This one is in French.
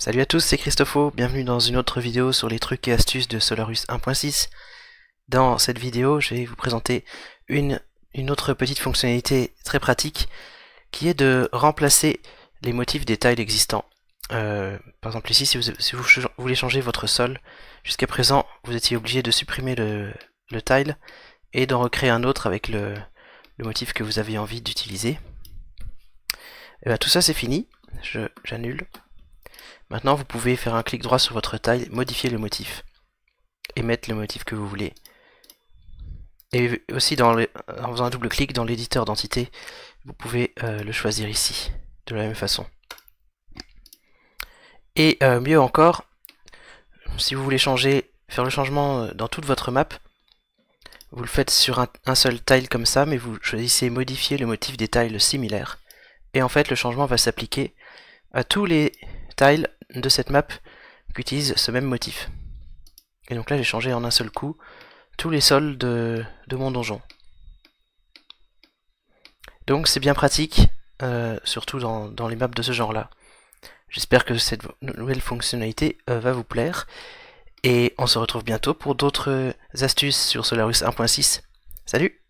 Salut à tous, c'est Christopho, bienvenue dans une autre vidéo sur les trucs et astuces de Solarus 1.6. Dans cette vidéo, je vais vous présenter une, une, autre petite fonctionnalité très pratique qui est de remplacer les motifs des tiles existants. Euh, par exemple ici, si vous, voulez changer votre sol, jusqu'à présent, vous étiez obligé de supprimer le, tile et d'en recréer un autre avec le, motif que vous avez envie d'utiliser. Et eh ben, tout ça c'est fini, j'annule Maintenant, vous pouvez faire un clic droit sur votre taille, modifier le motif et mettre le motif que vous voulez. Et aussi, en faisant un double clic dans l'éditeur d'entité, vous pouvez euh, le choisir ici, de la même façon. Et euh, mieux encore, si vous voulez changer, faire le changement euh, dans toute votre map, vous le faites sur un seul tile comme ça, mais vous choisissez modifier le motif des tiles similaires. Et en fait, le changement va s'appliquer à tous les tile de cette map qu'utilise ce même motif. Et donc là j'ai changé en un seul coup tous les sols de, mon donjon. Donc c'est bien pratique, euh, surtout dans, les maps de ce genre là. J'espère que cette nouvelle fonctionnalité euh, va vous plaire. Et on se retrouve bientôt pour d'autres euh, astuces sur Solarus 1.6. Salut